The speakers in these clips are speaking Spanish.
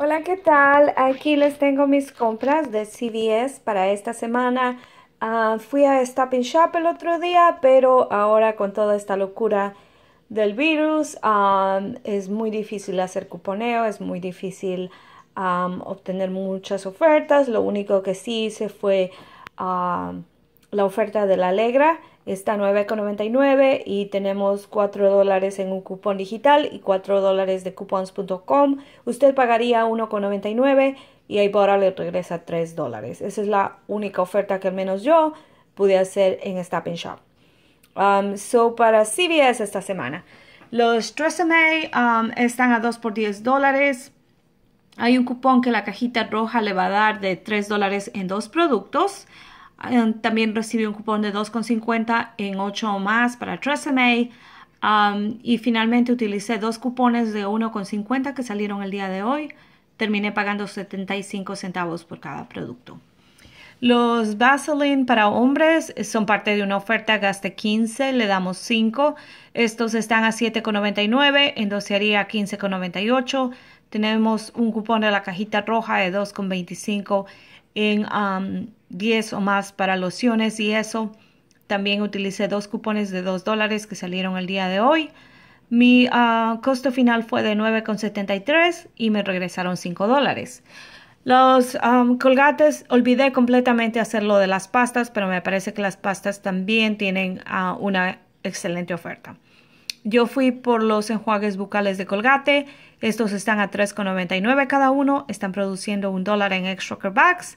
Hola, ¿qué tal? Aquí les tengo mis compras de CVS para esta semana. Ah, fui a Stop and Shop el otro día, pero ahora con toda esta locura del virus ah, es muy difícil hacer cuponeo, es muy difícil ah, obtener muchas ofertas. Lo único que sí hice fue la oferta de la Alegra está 9,99 y tenemos 4 dólares en un cupón digital y 4 dólares de coupons.com. Usted pagaría 1,99 y ahí ahora le regresa 3 dólares. Esa es la única oferta que al menos yo pude hacer en Stop Shop. Um, so para CVS esta semana. Los Tresemme um, están a 2 por 10 dólares. Hay un cupón que la cajita roja le va a dar de 3 dólares en dos productos. Ah, em, también recibí un cupón de 2,50 en 8 o más para Tresemme. y finalmente utilicé dos cupones de 1,50 que salieron el día de hoy. Terminé pagando 75 centavos por cada producto. Los Vaseline para hombres son parte de una oferta, gaste 15, le damos 5. Estos están a 7,99, en docería 15,98. Tenemos un cupón de la cajita roja de 2,25 en 10 o más para lociones y eso. También utilicé dos cupones de 2 dólares que salieron el día de hoy. Mi ah, costo final fue de 9,73 y me regresaron 5 dólares. Los ah, colgates, olvidé completamente hacerlo de las pastas, pero me parece que las pastas también tienen ah, una excelente oferta. Yo fui por los enjuagues bucales de colgate. Estos están a 3,99 cada uno. Están produciendo un dólar en extra bags.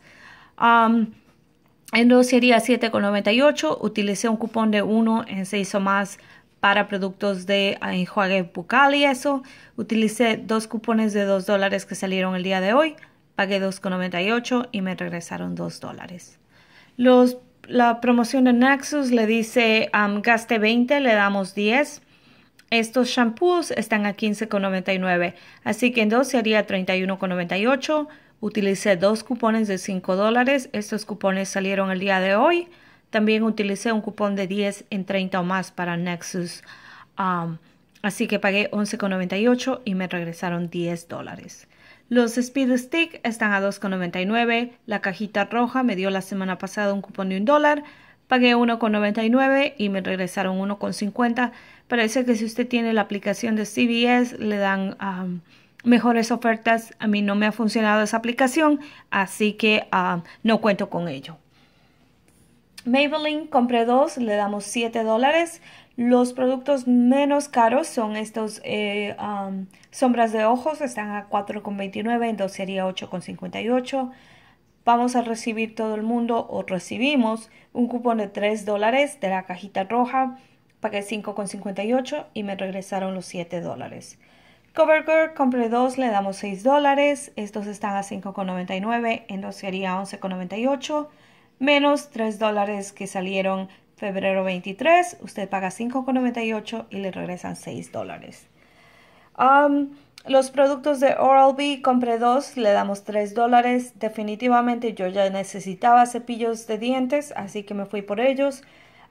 En dos, sería 7,98 utilicé un cupón de 1 en 6 o más para productos de enjuague bucal y eso. Utilicé dos cupones de 2 dólares que salieron el día de hoy. Pagué 2,98 y me regresaron 2 dólares. la promoción de Nexus le dice um, gaste 20, le damos 10. Estos shampoos están a 15,99, así que en dos, sería 31,98. Utilicé dos cupones de 5 dólares. Estos cupones salieron el día de hoy. También utilicé un cupón de 10 en 30 o más para Nexus. Um, así que pagué 11,98 y me regresaron 10 dólares. Los Speed Stick están a 2,99. La cajita roja me dio la semana pasada un cupón de $1. dólar. Pagué 1,99 y me regresaron 1,50. Parece que si usted tiene la aplicación de CBS le dan... Um, mejores ofertas. A mí no me ha funcionado esa aplicación, así que ah, no cuento con ello. Maybelline, compré dos, le damos 7 dólares. Los productos menos caros son estos eh, sombras de ojos, están a 4,29, en sería 8,58. Vamos a recibir todo el mundo o recibimos un cupón de 3 dólares de la cajita roja, pagué 5,58 y me regresaron los 7 dólares. CoverGirl compré dos, le damos 6 dólares. Estos están a 5,99, entonces sería 11,98 menos 3 dólares que salieron febrero 23. Usted paga 5,98 y le regresan 6 dólares. Um, los productos de Oral-B compré dos, le damos 3 dólares. Definitivamente yo ya necesitaba cepillos de dientes, así que me fui por ellos.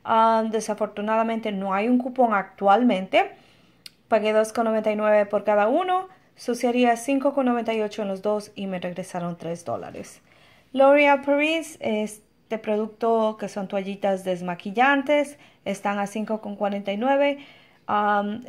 Um, desafortunadamente no hay un cupón actualmente. Pagué 2,99 por cada uno, Suciaría 5,98 en los dos y me regresaron 3 dólares. L'Oreal Paris, este producto que son toallitas desmaquillantes, están a 5,49.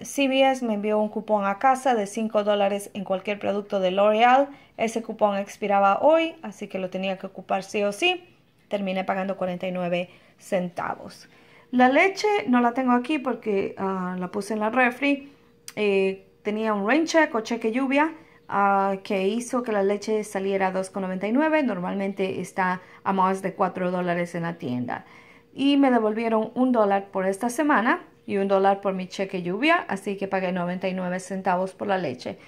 CBS um, me envió un cupón a casa de 5 dólares en cualquier producto de L'Oreal. Ese cupón expiraba hoy, así que lo tenía que ocupar sí o sí. Terminé pagando 49 centavos. La leche no la tengo aquí porque ah, la puse en la refri eh, tenía un rain check o cheque lluvia ah, que hizo que la leche saliera a 2,99. Normalmente está a más de 4 dólares en la tienda. Y me devolvieron un dólar por esta semana y un dólar por mi cheque lluvia, así que pagué 99 centavos por la leche.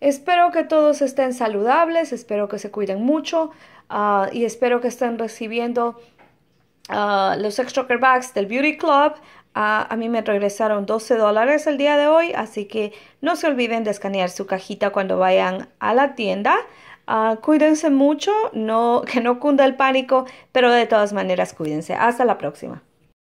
Espero que todos estén saludables, espero que se cuiden mucho ah, y espero que estén recibiendo ah, los extra Bags del Beauty Club a mí me regresaron 12 dólares el día de hoy, así que no se olviden de escanear su cajita cuando vayan a la tienda. Ah, cuídense mucho, no, que no cunda el pánico, pero de todas maneras cuídense. Hasta la próxima.